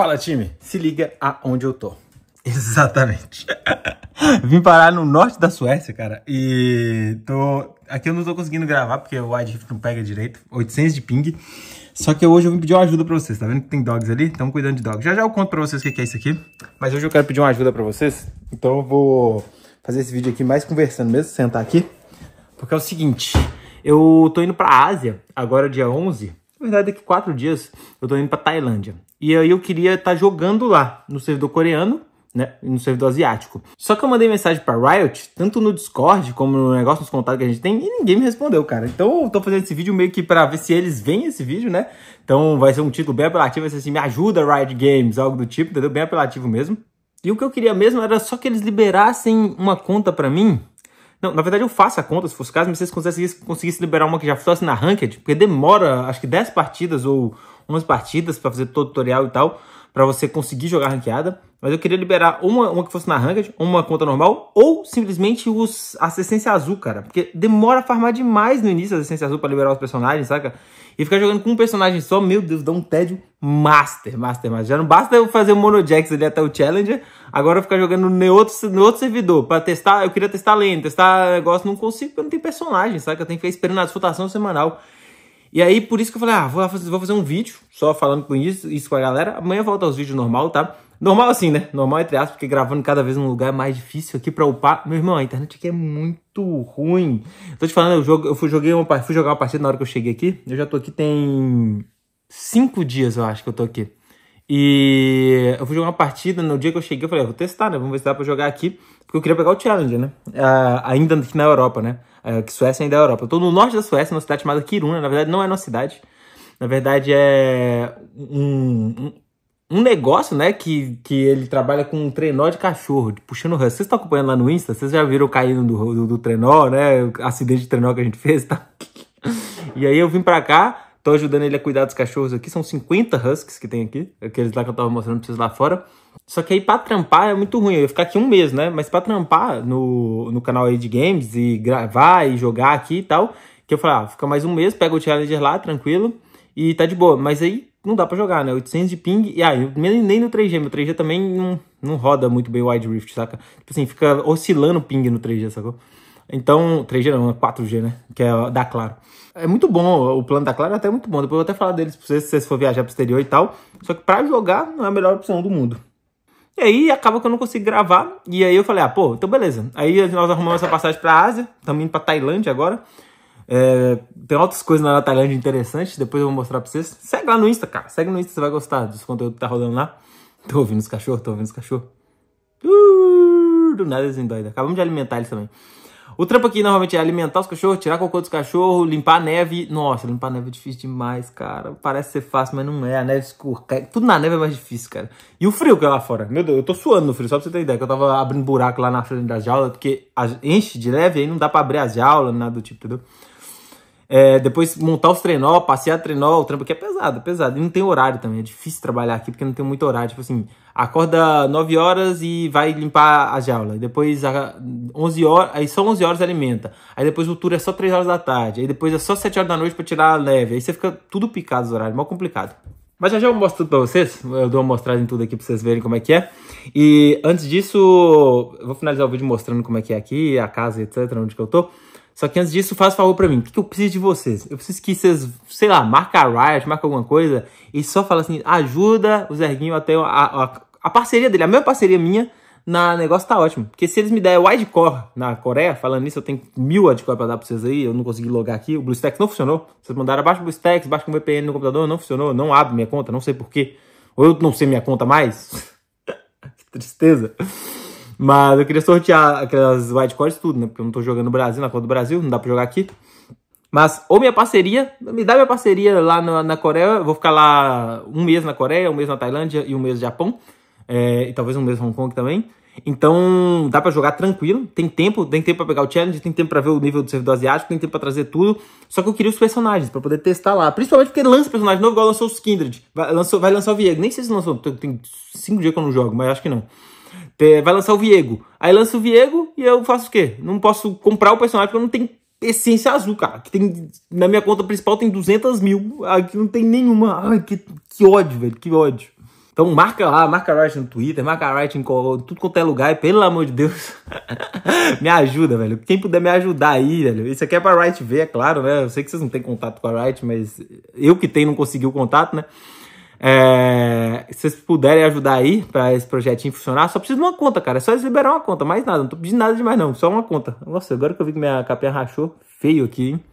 Fala time, se liga aonde eu tô. Exatamente. Vim parar no norte da Suécia, cara, e tô aqui eu não tô conseguindo gravar porque o wide não pega direito, 800 de ping. Só que hoje eu vim pedir uma ajuda pra vocês, tá vendo que tem dogs ali? Estão cuidando de dogs. Já já eu conto pra vocês o que é isso aqui, mas hoje eu quero pedir uma ajuda pra vocês, então eu vou fazer esse vídeo aqui mais conversando mesmo, sentar aqui, porque é o seguinte, eu tô indo pra Ásia agora dia 11 na verdade, daqui quatro dias eu tô indo pra Tailândia. E aí eu queria estar tá jogando lá, no servidor coreano, né, no servidor asiático. Só que eu mandei mensagem para Riot, tanto no Discord como no negócio nos contatos que a gente tem, e ninguém me respondeu, cara. Então eu tô fazendo esse vídeo meio que para ver se eles veem esse vídeo, né? Então vai ser um título bem apelativo, vai ser assim, me ajuda Riot Games, algo do tipo, entendeu? Bem apelativo mesmo. E o que eu queria mesmo era só que eles liberassem uma conta para mim não, na verdade eu faço a conta, se fosse o caso, mas se vocês conseguissem, conseguissem liberar uma que já fosse na Ranked, porque demora, acho que 10 partidas ou umas partidas para fazer todo tutorial e tal, para você conseguir jogar ranqueada. Mas eu queria liberar uma, uma que fosse na Ranked, uma conta normal, ou simplesmente os, a essência azul, cara. Porque demora a farmar demais no início a essência azul para liberar os personagens, saca? E ficar jogando com um personagem só, meu Deus, dá um tédio master, master, master. Já não basta eu fazer o Monojax ali até o Challenger, agora eu ficar jogando no outro, no outro servidor para testar, eu queria testar lane, testar negócio, não consigo porque não tem personagem, saca? Eu tenho que ficar esperando a disputação semanal. E aí, por isso que eu falei, ah, vou, fazer, vou fazer um vídeo só falando com isso, isso com a galera. Amanhã volta aos vídeos normal, tá? Normal assim, né? Normal entre aspas, porque gravando cada vez num lugar é mais difícil aqui pra upar. Meu irmão, a internet aqui é muito ruim. Tô te falando, eu, jogo, eu fui, joguei uma, fui jogar uma partida na hora que eu cheguei aqui. Eu já tô aqui tem cinco dias, eu acho que eu tô aqui. E eu fui jogar uma partida no dia que eu cheguei, eu falei, ah, vou testar, né? Vamos ver se dá pra jogar aqui. Porque eu queria pegar o Challenge, né? Ah, ainda aqui na Europa, né? É, que Suécia ainda é Europa. Eu tô no norte da Suécia, numa cidade chamada Kiruna. Na verdade, não é nossa cidade. Na verdade, é um, um, um negócio, né? Que, que ele trabalha com um trenó de cachorro, puxando Husky. Vocês estão acompanhando lá no Insta? Vocês já viram caindo do, do, do trenó, né? O acidente de trenó que a gente fez e tá? E aí eu vim pra cá, tô ajudando ele a cuidar dos cachorros aqui. São 50 husks que tem aqui, aqueles lá que eu tava mostrando pra vocês lá fora. Só que aí pra trampar é muito ruim. Eu ia ficar aqui um mês, né? Mas pra trampar no, no canal aí de games e gravar e jogar aqui e tal, que eu falei, ah, fica mais um mês, pega o Challenger lá, tranquilo, e tá de boa. Mas aí não dá pra jogar, né? 800 de ping, e aí, ah, nem no 3G, meu 3G também não, não roda muito bem o Wide Rift, saca? Tipo assim, fica oscilando o ping no 3G, sacou? Então, 3G não, 4G, é né? Que é da Claro. É muito bom, o plano da Claro é até muito bom. Depois eu vou até falar deles pra vocês, se vocês for viajar pro exterior e tal. Só que pra jogar, não é a melhor opção do mundo. E aí acaba que eu não consigo gravar. E aí eu falei, ah, pô, então beleza. Aí nós arrumamos essa passagem pra Ásia, estamos indo pra Tailândia agora. É, tem outras coisas na Tailândia interessantes, depois eu vou mostrar pra vocês. Segue lá no Insta, cara. Segue no Insta, você vai gostar dos conteúdos que tá rolando lá. Tô ouvindo os cachorros, tô ouvindo os cachorros. Uh, do nada eles endoidam. Acabamos de alimentar eles também. O trampo aqui normalmente é alimentar os cachorros, tirar cocô dos cachorros, limpar a neve. Nossa, limpar a neve é difícil demais, cara. Parece ser fácil, mas não é. A neve escura. Tudo na neve é mais difícil, cara. E o frio que é lá fora. Meu Deus, eu tô suando no frio, só pra você ter ideia. Que eu tava abrindo buraco lá na frente da jaula, porque enche de neve, aí não dá pra abrir a jaula, nada do tipo, entendeu? É, depois montar os trenó, passear trenó, o trampo aqui é pesado, é pesado. E não tem horário também, é difícil trabalhar aqui porque não tem muito horário. Tipo assim, acorda 9 horas e vai limpar a jaula. Depois a 11 horas, aí só 11 horas alimenta. Aí depois o tour é só 3 horas da tarde. Aí depois é só 7 horas da noite para tirar a leve. Aí você fica tudo picado os horários, mal complicado. Mas já já eu mostro tudo pra vocês. Eu dou uma mostrada em tudo aqui pra vocês verem como é que é. E antes disso, vou finalizar o vídeo mostrando como é que é aqui, a casa, etc, onde que eu tô. Só que antes disso, faz favor para mim. O que, que, eu preciso de vocês? Eu preciso que vocês, sei lá, marca Riot, marca alguma coisa e só fala assim, ajuda o Zerguinho até a, a, a parceria dele, a mesma parceria minha na negócio tá ótimo. Porque se eles me derem widecore na Coreia, falando nisso, eu tenho mil widecore pra dar pra vocês aí, eu não consegui logar aqui, o BlueStacks não funcionou. Vocês mandaram abaixo o BlueStacks, abaixo com VPN no computador, não funcionou, não abre minha conta, não sei porquê. Ou eu não sei minha conta mais. que tristeza. Mas eu queria sortear aquelas wildcards tudo, né? Porque eu não tô jogando no Brasil, na Copa do Brasil, não dá pra jogar aqui. Mas, ou minha parceria, me dá minha parceria lá na, na Coreia. Eu vou ficar lá um mês na Coreia, um mês na Tailândia e um mês no Japão. É, e talvez um mês em Hong Kong também. Então, dá para jogar tranquilo, tem tempo, tem tempo para pegar o challenge, tem tempo para ver o nível do servidor asiático, tem tempo para trazer tudo. Só que eu queria os personagens para poder testar lá, principalmente porque lança personagem novo, igual lançou os Kindred, vai, lançou, vai lançar o Viego. Nem sei se lançou, tem 5 dias que eu não jogo, mas acho que não. Vai lançar o Viego. Aí lança o Viego e eu faço o quê? Não posso comprar o personagem porque eu não tenho essência azul, cara. Que tem, na minha conta principal tem 200 mil. Aqui não tem nenhuma. Ai, que, que ódio, velho. Que ódio. Então marca lá, marca Riot no Twitter, marca Riot em tudo quanto é lugar. E, pelo amor de Deus, me ajuda, velho. Quem puder me ajudar aí, velho. Isso aqui é pra Riot ver, é claro, né? Eu sei que vocês não têm contato com a Riot, mas eu que tenho não consegui o contato, né? É, se vocês puderem ajudar aí para esse projetinho funcionar, só preciso de uma conta, cara. É só eles liberar uma conta, mais nada. Não tô pedindo nada demais, não. Só uma conta. Nossa, agora que eu vi que minha capinha rachou, feio aqui, hein?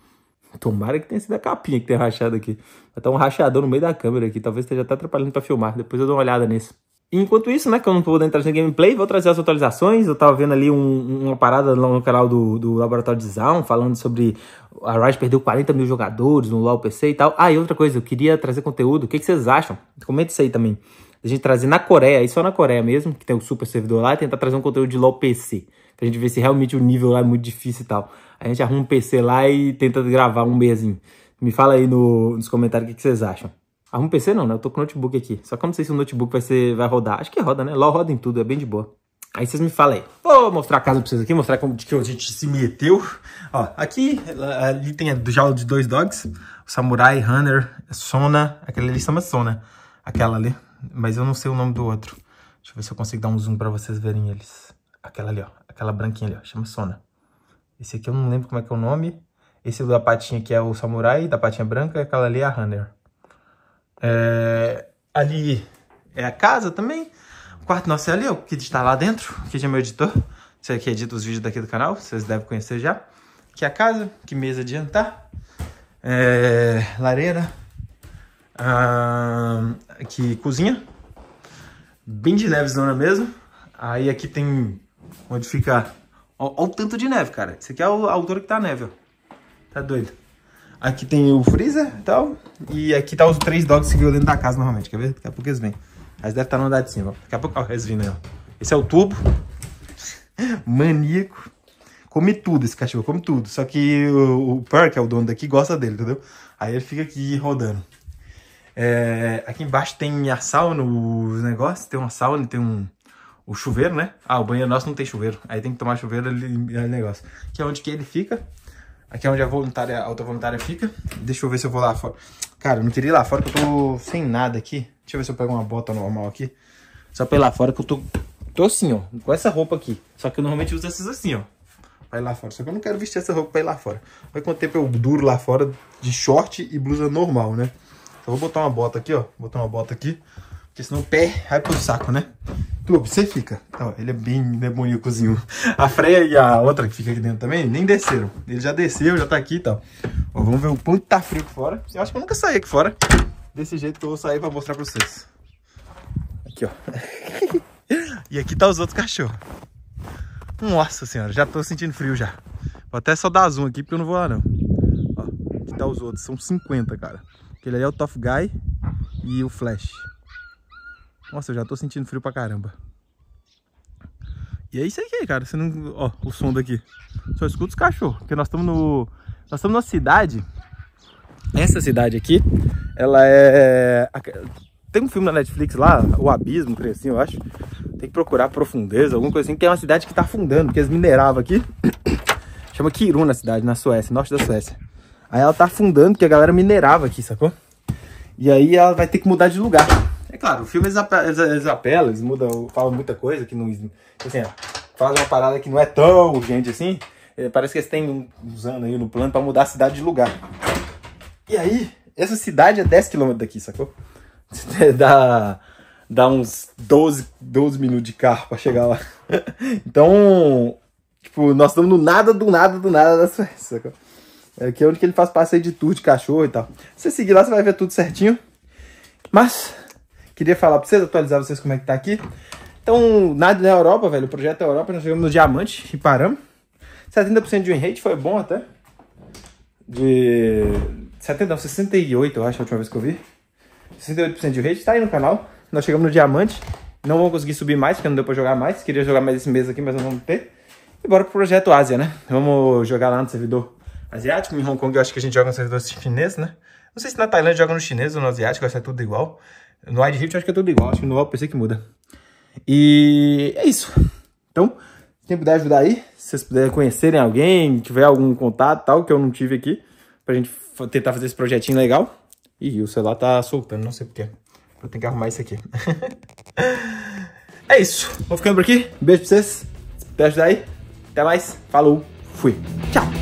Tomara que tenha sido a capinha que tenha rachado aqui. Vai tá um rachador no meio da câmera aqui. Talvez esteja até atrapalhando para filmar. Depois eu dou uma olhada nisso. Enquanto isso, né, que eu não vou entrar no gameplay, vou trazer as atualizações. Eu tava vendo ali um, uma parada no canal do, do Laboratório de Zaun, falando sobre a Riot perdeu 40 mil jogadores no LoL PC e tal. Ah, e outra coisa, eu queria trazer conteúdo. O que, que vocês acham? Comenta isso aí também. A gente trazer na Coreia, e só na Coreia mesmo, que tem o um super servidor lá, e tentar trazer um conteúdo de LoL PC. Pra gente ver se realmente o nível lá é muito difícil e tal. A gente arruma um PC lá e tenta gravar um mesinho. Me fala aí no, nos comentários o que, que vocês acham um PC não, né? Eu tô com notebook aqui. Só que eu não sei se o notebook vai, ser, vai rodar. Acho que roda, né? Lá roda em tudo, é bem de boa. Aí vocês me falam aí. Vou mostrar a casa pra vocês aqui, mostrar como que a gente se meteu. Ó, aqui, ali tem a jaula de dois dogs. Samurai, Hunter, Sona. Aquela ali chama Sona. Aquela ali. Mas eu não sei o nome do outro. Deixa eu ver se eu consigo dar um zoom pra vocês verem eles. Aquela ali, ó. Aquela branquinha ali, ó. Chama Sona. Esse aqui eu não lembro como é que é o nome. Esse da patinha aqui é o Samurai, da patinha branca. E aquela ali é a Hunter. É, ali é a casa também. O quarto nosso é ali, é o que está lá dentro. que já é meu editor. Você aqui edita os vídeos daqui do canal, vocês devem conhecer já. Aqui é a casa, que mesa de jantar. É, lareira. Ah, aqui cozinha. Bem de nevezona mesmo. Aí aqui tem onde fica... Olha o tanto de neve, cara. Isso aqui é a altura que tá a neve, ó. Tá doido. Aqui tem o freezer e tal. E aqui tá os três dogs que veio dentro da casa normalmente, quer ver? Daqui a pouco eles vêm. Mas deve estar tá no andar de cima. Daqui a pouco eles vindo aí, ó. Esse é o tubo. Maníaco. Come tudo esse cachorro, come tudo. Só que o, o Per, que é o dono daqui, gosta dele, entendeu? Aí ele fica aqui rodando. É, aqui embaixo tem a sauna, os negócios. Tem uma sauna, tem um o chuveiro, né? Ah, o banheiro nosso não tem chuveiro. Aí tem que tomar chuveiro ali, ali negócio. Que é onde que ele fica. Aqui é onde a voluntária, a outra voluntária fica. Deixa eu ver se eu vou lá fora. Cara, eu não queria ir lá fora que eu tô sem nada aqui. Deixa eu ver se eu pego uma bota normal aqui. Só pra ir lá fora que eu tô, tô assim, ó. Com essa roupa aqui. Só que eu normalmente uso essas assim, ó. Pra ir lá fora. Só que eu não quero vestir essa roupa pra ir lá fora. Olha quanto tempo eu duro lá fora de short e blusa normal, né? Só então vou botar uma bota aqui, ó. Vou botar uma bota aqui. Porque senão o pé vai pro saco, né? Clube, você fica. Ó, ele é bem demoníacozinho. A Freya e a outra que fica aqui dentro também nem desceram. Ele já desceu, já tá aqui e tal. vamos ver o quanto tá frio aqui fora. Eu acho que eu nunca saí aqui fora. Desse jeito que eu vou sair pra mostrar pra vocês. Aqui, ó. e aqui tá os outros cachorros. Nossa senhora, já tô sentindo frio já. Vou até só dar zoom aqui porque eu não vou lá não. Ó, aqui tá os outros, são 50, cara. Aquele ali é o Tough Guy e o Flash. Nossa, eu já tô sentindo frio pra caramba. E é isso aí, cara. Você não... Ó, o som daqui. Só escuta os cachorros. Porque nós estamos no... Nós estamos numa cidade. Essa cidade aqui, ela é... Tem um filme na Netflix lá, O Abismo, creio assim, eu acho. Tem que procurar profundeza, alguma coisa assim. Que é uma cidade que tá afundando, porque eles mineravam aqui. Chama Kiruna a cidade, na Suécia, norte da Suécia. Aí ela tá afundando, porque a galera minerava aqui, sacou? E aí ela vai ter que mudar de lugar. É claro, o filme eles, apelam, eles, mudam, falam muita coisa que não. Assim, fazem uma parada que não é tão urgente assim. É, parece que eles têm uns anos aí no plano para mudar a cidade de lugar. E aí, essa cidade é 10km daqui, sacou? Dá, dá uns 12, 12 minutos de carro para chegar lá. Então, tipo, nós estamos no nada, do nada, do nada da Suécia, sacou? É que é onde que ele faz passeio de tour de cachorro e tal. Se você seguir lá, você vai ver tudo certinho. Mas Queria falar pra vocês, atualizar vocês como é que tá aqui. Então, na, na Europa, velho, o projeto é Europa, nós chegamos no diamante e paramos. 70% de win rate foi bom até. De. 70, não, 68, eu acho, a última vez que eu vi. 68% de rate, tá aí no canal. Nós chegamos no diamante. Não vamos conseguir subir mais, porque não deu pra jogar mais. Queria jogar mais esse mês aqui, mas não vamos ter. E bora pro projeto Ásia, né? Vamos jogar lá no servidor asiático. Em Hong Kong eu acho que a gente joga no servidor chinês, né? Não sei se na Tailândia joga no chinês ou no asiático, acho que é tudo igual. No AdShift acho que é tudo igual, acho que no PC é que muda. E é isso. Então, quem puder ajudar aí, se vocês puderem conhecerem alguém, tiver algum contato tal, que eu não tive aqui, pra gente tentar fazer esse projetinho legal. Ih, o celular tá soltando, não sei porquê. Vou ter que arrumar isso aqui. é isso. Vou ficando por aqui. Beijo pra vocês. Se puder ajudar aí. Até mais. Falou. Fui. Tchau.